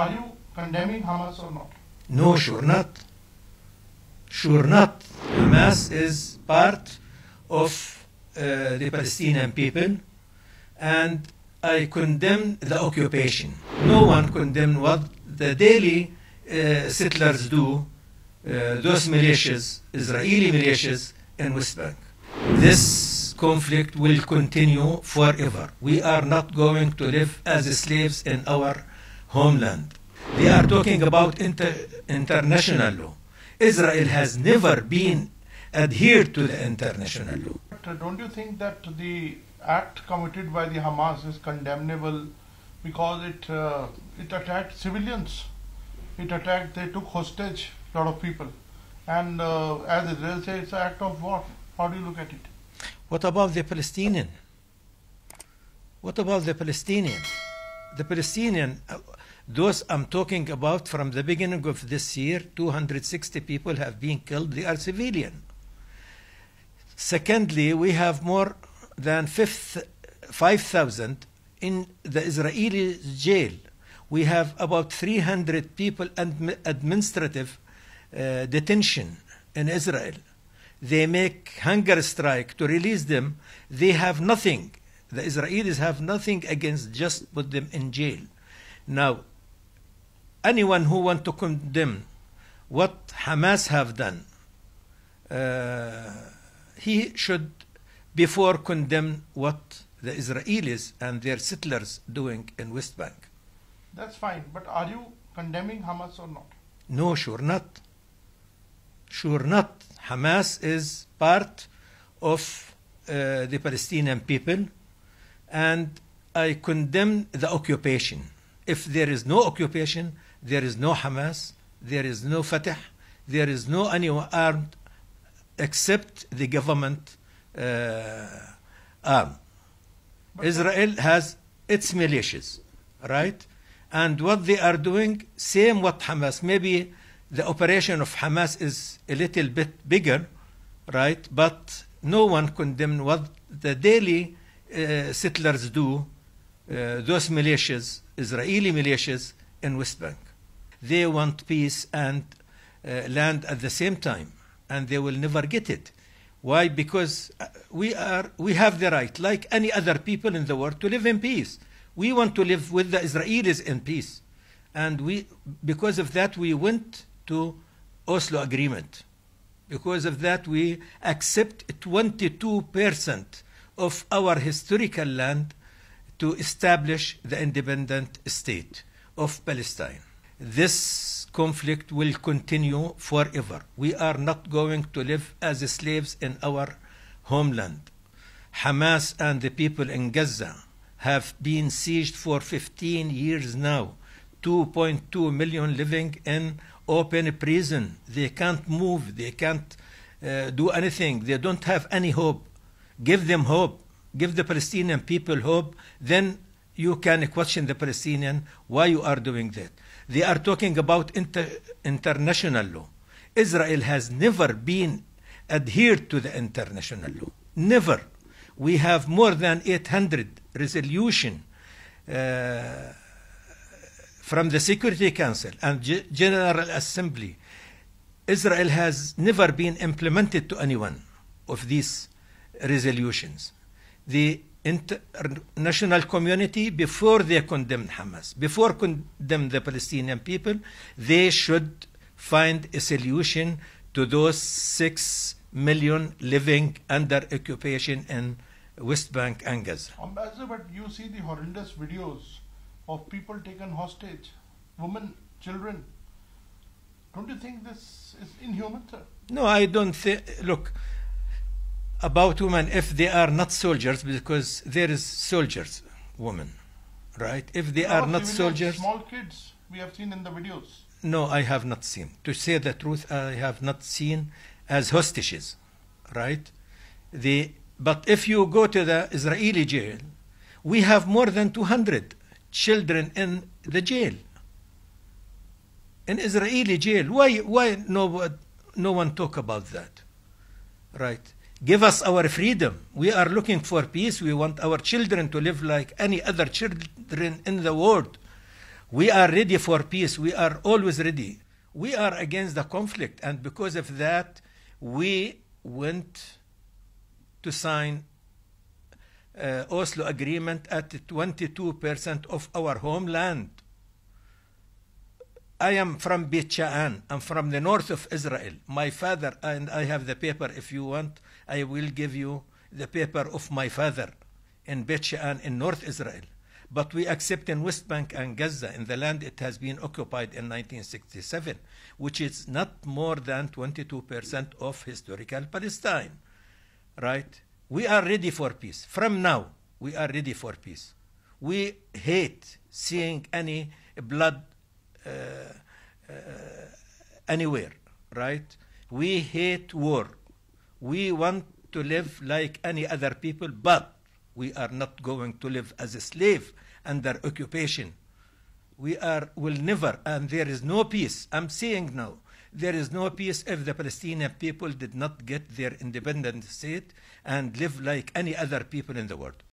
Are you condemning Hamas or not? No, sure not. Sure not. Hamas is part of uh, the Palestinian people and I condemn the occupation. No one condemn what the daily uh, settlers do, uh, those militias, Israeli militias in West Bank. This conflict will continue forever. We are not going to live as slaves in our homeland. They are talking about inter international law. Israel has never been adhered to the international law. But uh, don't you think that the act committed by the Hamas is condemnable because it uh, it attacked civilians? It attacked. They took hostage a lot of people, and uh, as Israel says, it's an act of war. How do you look at it? What about the Palestinian? What about the Palestinian? The Palestinian, uh, those I'm talking about from the beginning of this year, 260 people have been killed. They are civilian. Secondly, we have more than 5,000 in the Israeli jail. We have about 300 people in administrative uh, detention in Israel they make hunger strike to release them, they have nothing. The Israelis have nothing against just put them in jail. Now, anyone who want to condemn what Hamas have done, uh, he should before condemn what the Israelis and their settlers doing in West Bank. That's fine, but are you condemning Hamas or not? No, sure not sure not. Hamas is part of uh, the Palestinian people, and I condemn the occupation. If there is no occupation, there is no Hamas, there is no Fatah, there is no anyone armed except the government uh, arm. Israel has its militias, right? And what they are doing, same what Hamas. Maybe the operation of Hamas is a little bit bigger, right? But no one condemned what the daily uh, settlers do, uh, those militias, Israeli militias in West Bank. They want peace and uh, land at the same time, and they will never get it. Why? Because uh, we are we have the right, like any other people in the world, to live in peace. We want to live with the Israelis in peace, and we because of that we went to Oslo Agreement. Because of that, we accept 22% of our historical land to establish the independent state of Palestine. This conflict will continue forever. We are not going to live as slaves in our homeland. Hamas and the people in Gaza have been seized for 15 years now. 2.2 million living in open prison. They can't move. They can't uh, do anything. They don't have any hope. Give them hope. Give the Palestinian people hope. Then you can question the Palestinian why you are doing that. They are talking about inter international law. Israel has never been adhered to the international law. Never. We have more than 800 resolution. Uh, from the Security Council and G General Assembly, Israel has never been implemented to anyone of these resolutions. The international community, before they condemned Hamas, before condemned the Palestinian people, they should find a solution to those six million living under occupation in West Bank and Gaza. Ambassador, but you see the horrendous videos of people taken hostage, women, children. Don't you think this is inhuman, sir? No, I don't think. Look, about women, if they are not soldiers, because there is soldiers, women, right? If they are not soldiers, small kids we have seen in the videos. No, I have not seen. To say the truth, I have not seen as hostages, right? The but if you go to the Israeli jail, we have more than 200 children in the jail. In Israeli jail. Why, why no, no one talk about that? Right. Give us our freedom. We are looking for peace. We want our children to live like any other children in the world. We are ready for peace. We are always ready. We are against the conflict. And because of that, we went to sign uh, Oslo Agreement at 22% of our homeland. I am from She'an, I'm from the north of Israel. My father, and I have the paper if you want, I will give you the paper of my father in She'an, in North Israel. But we accept in West Bank and Gaza, in the land it has been occupied in 1967, which is not more than 22% of historical Palestine, right? We are ready for peace. From now, we are ready for peace. We hate seeing any blood uh, uh, anywhere, right? We hate war. We want to live like any other people, but we are not going to live as a slave under occupation. We are will never, and there is no peace. I'm seeing now there is no peace if the Palestinian people did not get their independent state and live like any other people in the world.